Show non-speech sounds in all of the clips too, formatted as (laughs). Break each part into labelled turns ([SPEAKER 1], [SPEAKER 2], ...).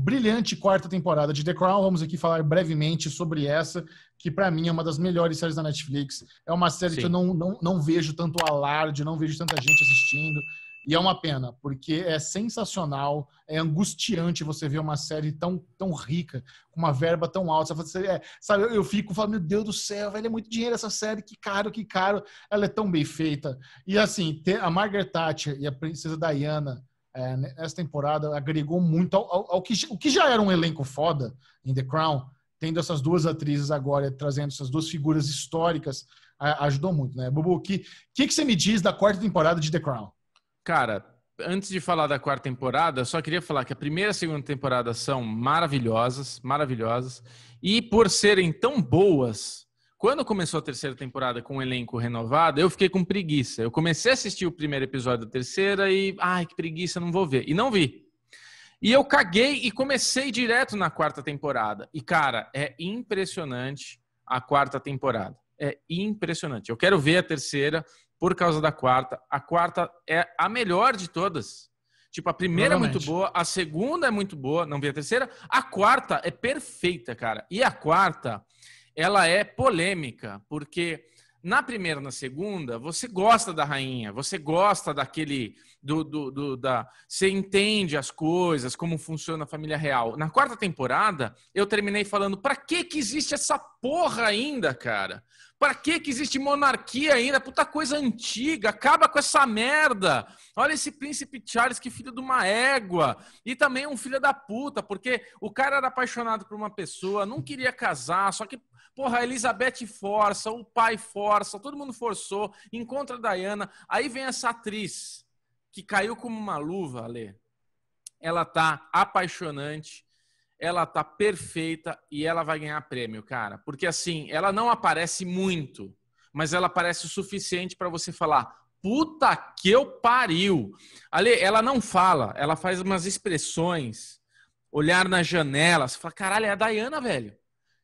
[SPEAKER 1] brilhante quarta temporada de The Crown. Vamos aqui falar brevemente sobre essa, que para mim é uma das melhores séries da Netflix. É uma série Sim. que eu não, não, não vejo tanto alarde, não vejo tanta gente assistindo. E é uma pena, porque é sensacional, é angustiante você ver uma série tão, tão rica, com uma verba tão alta. Você, é, sabe, eu, eu fico falando, meu Deus do céu, velho, é muito dinheiro essa série, que caro, que caro. Ela é tão bem feita. E assim, ter a Margaret Thatcher e a Princesa Diana é, nessa temporada agregou muito ao, ao, ao, que, o que já era um elenco foda em The Crown, tendo essas duas atrizes agora, trazendo essas duas figuras históricas, a, ajudou muito, né? Bubu, o que, que, que você me diz da quarta temporada de The
[SPEAKER 2] Crown? Cara, antes de falar da quarta temporada, só queria falar que a primeira e a segunda temporada são maravilhosas, maravilhosas, e por serem tão boas, quando começou a terceira temporada com o um elenco renovado, eu fiquei com preguiça. Eu comecei a assistir o primeiro episódio da terceira e, ai, que preguiça, não vou ver. E não vi. E eu caguei e comecei direto na quarta temporada. E, cara, é impressionante a quarta temporada. É impressionante. Eu quero ver a terceira por causa da quarta. A quarta é a melhor de todas. Tipo, a primeira é muito boa, a segunda é muito boa, não vi a terceira. A quarta é perfeita, cara. E a quarta ela é polêmica, porque na primeira, na segunda, você gosta da rainha, você gosta daquele do, do, do, da. Você entende as coisas, como funciona a família real. Na quarta temporada, eu terminei falando: para que que existe essa porra ainda, cara? Para que que existe monarquia ainda? Puta coisa antiga, acaba com essa merda. Olha esse príncipe Charles, que filho de uma égua. E também um filho da puta, porque o cara era apaixonado por uma pessoa, não queria casar, só que, porra, a Elizabeth força, o pai força, todo mundo forçou, encontra a Diana. Aí vem essa atriz que caiu como uma luva, Alê. Ela tá apaixonante, ela tá perfeita e ela vai ganhar prêmio, cara. Porque assim, ela não aparece muito, mas ela aparece o suficiente para você falar: "Puta que eu pariu". Alê, ela não fala, ela faz umas expressões, olhar nas janelas, fala: "Caralho, é a Dayana, velho".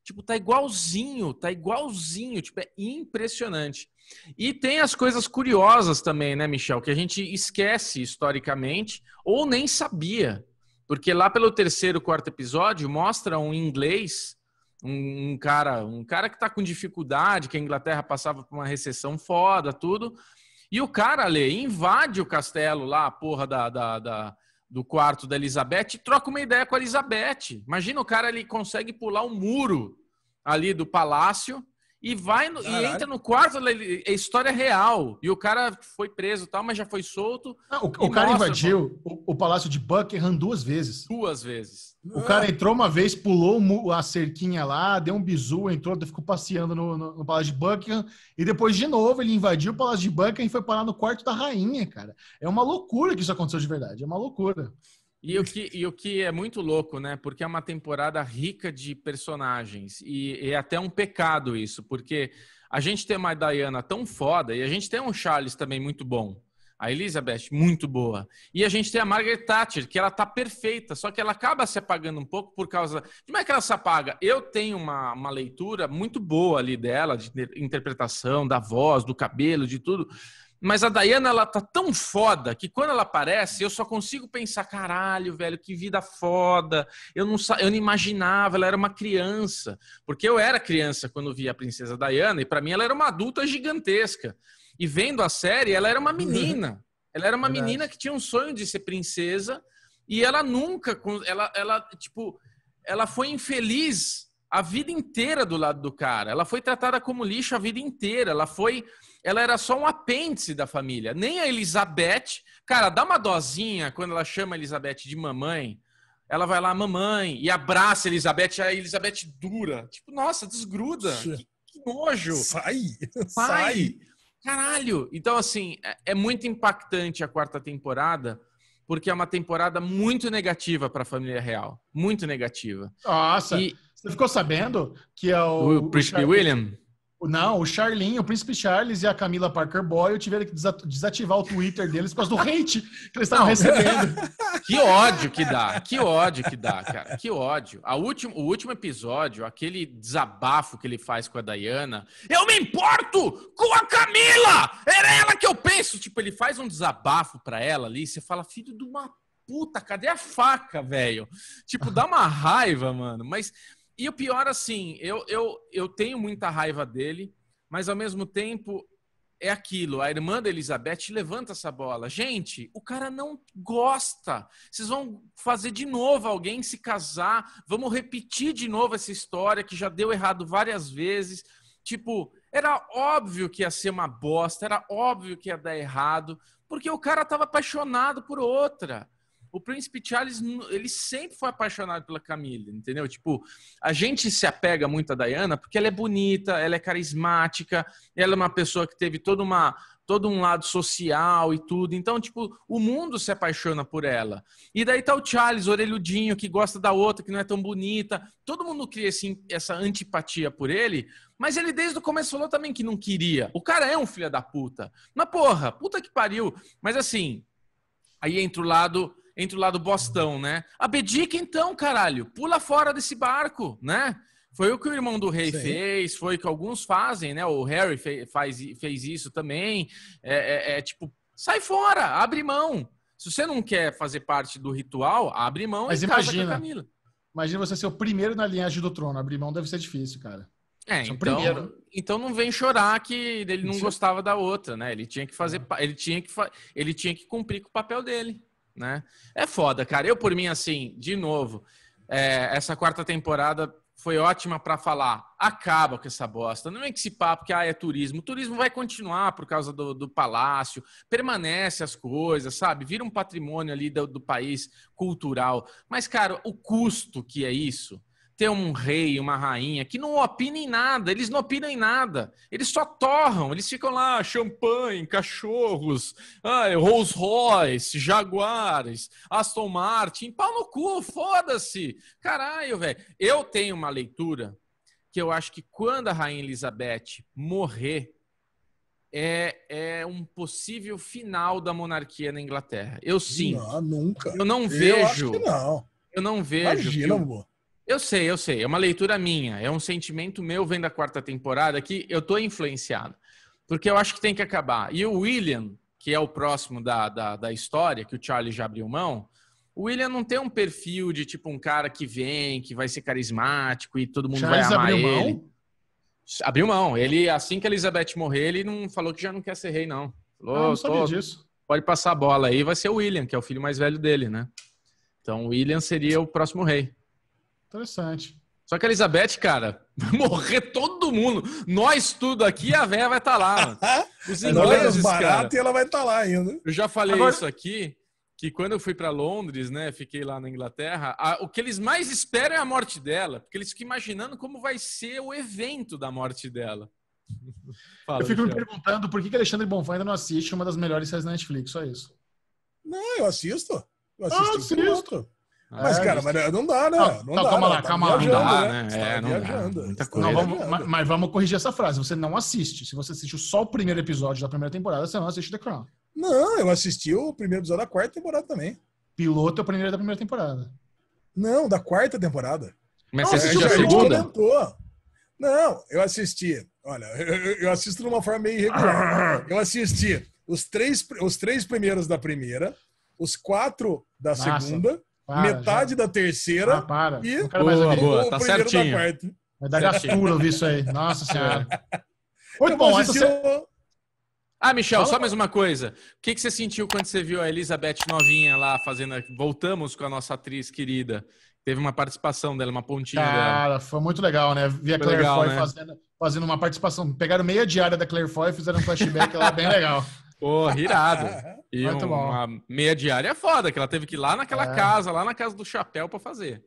[SPEAKER 2] Tipo, tá igualzinho, tá igualzinho, tipo, é impressionante. E tem as coisas curiosas também, né, Michel, que a gente esquece historicamente ou nem sabia. Porque lá pelo terceiro, quarto episódio, mostra um inglês, um, um cara, um cara que tá com dificuldade, que a Inglaterra passava por uma recessão foda, tudo. E o cara, ali invade o castelo lá, a porra da, da, da do quarto da Elizabeth troca uma ideia com a Elizabeth. Imagina o cara, ele consegue pular um muro ali do palácio e vai no, e entra no quarto, é história real. E o cara foi preso tal, mas já foi solto. o, o, cara mostra, invadiu
[SPEAKER 1] o, palácio de Buckingham duas vezes.
[SPEAKER 2] Duas vezes. O cara
[SPEAKER 1] entrou uma vez, pulou a cerquinha lá, deu um bizu, entrou, ficou passeando no, no, no, palácio de Buckingham. E depois, de novo, ele invadiu o palácio de Buckingham e foi parar no quarto da rainha, cara. É uma loucura que isso aconteceu de verdade. É uma loucura.
[SPEAKER 2] E o, que, e o que é muito louco, né? Porque é uma temporada rica de personagens. E, é até um pecado isso, porque a gente tem uma Diana tão foda e a gente tem um Charles também muito bom. A Elizabeth, muito boa. E a gente tem a Margaret Thatcher, que ela tá perfeita, só que ela acaba se apagando um pouco por causa. Como é que ela se apaga? Eu tenho uma, uma leitura muito boa ali dela, de interpretação, da voz, do cabelo, de tudo. Mas a Dayana, ela tá tão foda que quando ela aparece, eu só consigo pensar: caralho, velho, que vida foda. Eu não, eu não imaginava, ela era uma criança. Porque eu era criança quando via a Princesa Dayana, e para mim ela era uma adulta gigantesca. E vendo a série, ela era uma uhum. menina. Ela era uma menina que tinha um sonho de ser princesa, e ela nunca. Ela, ela tipo, ela foi infeliz a vida inteira do lado do cara. Ela foi tratada como lixo a vida inteira. Ela foi, ela era só um apêndice da família. Nem a Elizabeth, cara, dá uma dosinha quando ela chama a Elizabeth de mamãe. Ela vai lá, mamãe, e abraça a Elizabeth, a Elizabeth dura. Tipo, nossa, desgruda. Que, que nojo. Sai, Pai. (laughs) sai. Caralho. Então, assim, é, é muito impactante a quarta temporada porque é uma temporada muito negativa para a família real, muito negativa.
[SPEAKER 1] Nossa. E, você ficou sabendo que é o. O, o Príncipe Char... William? Não, o Charlinho, o Príncipe Charles e a Camila Parker Boyle tiveram que desativar o Twitter deles por causa do hate que eles estavam recebendo.
[SPEAKER 2] (laughs) Que ódio que dá, que ódio que dá, cara, que ódio. A último, o último episódio, aquele desabafo que ele faz com a Diana, eu me importo com a Camila! Era ela que eu penso! Tipo, ele faz um desabafo pra ela ali, você fala, filho de uma puta, cadê a faca, velho? Tipo, dá uma raiva, mano, mas e o pior, assim, eu, eu, eu tenho muita raiva dele, mas ao mesmo tempo é aquilo. A irmã da Elizabeth levanta essa bola. Gente, o cara não gosta. Vocês vão fazer de novo alguém se casar. Vamos repetir de novo essa história que já deu errado várias vezes. Tipo, era óbvio que ia ser uma bosta, era óbvio que ia dar errado, porque o cara estava apaixonado por outra o Príncipe Charles, ele sempre foi apaixonado pela Camille, entendeu? Tipo, a gente se apega muito à Diana porque ela é bonita, ela é carismática, ela é uma pessoa que teve toda uma todo um lado social e tudo. Então, tipo, o mundo se apaixona por ela. E daí tá o Charles, orelhudinho, que gosta da outra, que não é tão bonita. Todo mundo cria assim, essa antipatia por ele, mas ele desde o começo falou também que não queria. O cara é um filho da puta. Mas porra, puta que pariu. Mas assim, aí entra o lado entre o lado bostão, né? Abdica então, caralho, pula fora desse barco, né? Foi o que o irmão do rei Sim. fez, foi o que alguns fazem, né? O Harry fez, faz, fez isso também. É, é, é, tipo, sai fora, abre mão. Se você não quer fazer parte do ritual, abre mão Mas e imagina, Camila.
[SPEAKER 1] Imagina você ser o primeiro na linhagem do trono. Abrir mão deve ser difícil, cara. É, é então, primeiro.
[SPEAKER 2] então não vem chorar que ele não é gostava da outra, né? Ele tinha que fazer, é. ele tinha que, ele tinha que cumprir com o papel dele né? É foda, cara. Eu, por mim, assim, de novo, é, essa quarta temporada foi ótima para falar. Acaba com essa bosta. Não é que esse papo que ah, é turismo. O turismo vai continuar por causa do, do palácio, permanece as coisas, sabe? Vira um patrimônio ali do, do país cultural. Mas, cara, o custo que é isso ter um rei, uma rainha que não opina em nada, eles não opinam em nada, eles só torram, eles ficam lá, champanhe, cachorros, ai, Rolls Royce, Jaguares, Aston Martin, pau no cu, foda-se, caralho, velho. Eu tenho uma leitura que eu acho que quando a Rainha Elizabeth morrer, é, é, um possível final da monarquia na Inglaterra. Eu sim. Não,
[SPEAKER 1] nunca. Eu não eu vejo. Não.
[SPEAKER 2] Eu não vejo. Imagina, amor. Eu sei, eu sei. É uma leitura minha. É um sentimento meu vendo a quarta temporada que eu tô influenciado. Porque eu acho que tem que acabar. E o William, que é o próximo da, da, da história, que o Charlie já abriu mão, o William não tem um perfil de tipo um cara que vem, que vai ser carismático e todo mundo Charles vai amar abriu ele. Mão? Abriu mão. Ele, assim que a Elizabeth morrer, ele não falou que já não quer ser rei, não. Falou, ah, não sabia disso. Pode passar a bola aí, vai ser o William, que é o filho mais velho dele, né? Então o William seria o próximo rei. Interessante. Só que a Elizabeth, cara, (laughs) vai morrer todo mundo. Nós tudo aqui, a véia vai estar tá lá. (laughs) Os ingleses, cara. E
[SPEAKER 1] ela vai estar tá lá ainda. Eu já falei Agora... isso
[SPEAKER 2] aqui, que quando eu fui para Londres, né, fiquei lá na Inglaterra, a, o que eles mais esperam é a morte dela, porque eles ficam imaginando como vai ser o evento da morte dela.
[SPEAKER 1] Fala, (laughs) eu fico Michel. me perguntando por que, que Alexandre Bonfá ainda não assiste uma das melhores séries da Netflix, só isso. Não, eu assisto. Eu ah, assisto. Eu assisto. Ah, mas, é cara, mas não dá, né? Não, não dá, calma lá, né? calma lá. Não dá, né? né? É, não viajando. dá. Muita coisa. Não, vamos, mas, mas, vamos corrigir essa frase. Você não assiste. Se você assistiu só o primeiro episódio da primeira temporada, você não assiste The Crown. Não, eu assisti o primeiro episódio da quarta temporada também. Piloto é o primeiro da primeira temporada. Não, da quarta temporada.
[SPEAKER 2] Mas não, você assistiu a segunda?
[SPEAKER 1] Comentou. Não, eu assisti. Olha, eu, eu assisto de uma forma meio irregular. (laughs) Eu assisti os três, os três primeiros da primeira, os quatro da Massa. segunda para, metade já. da terceira. Ah, para.
[SPEAKER 2] E o quero mais boa, boa. tá primeiro certinho. É da quarta. Vai dar gastura ouvir isso aí. Nossa Senhora.
[SPEAKER 1] (laughs)
[SPEAKER 2] Muito então, bom. Assistiu... Você... Ah, Michel, Fala. só mais uma coisa. O que, que você sentiu quando você viu a Elizabeth novinha lá fazendo. Voltamos com a nossa atriz querida. Teve uma participação dela, uma pontinha Cara, dela. foi
[SPEAKER 1] muito legal, né? Vi a Claire legal, Foy né? fazendo, fazendo uma participação. Pegaram meia diária da Claire Foy e fizeram um flashback lá bem legal.
[SPEAKER 2] (laughs) Pô, irado. (laughs) E um, uma meia diária é foda, que ela teve que ir lá naquela é. casa, lá na casa do chapéu para fazer.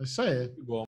[SPEAKER 2] É isso aí. Igual.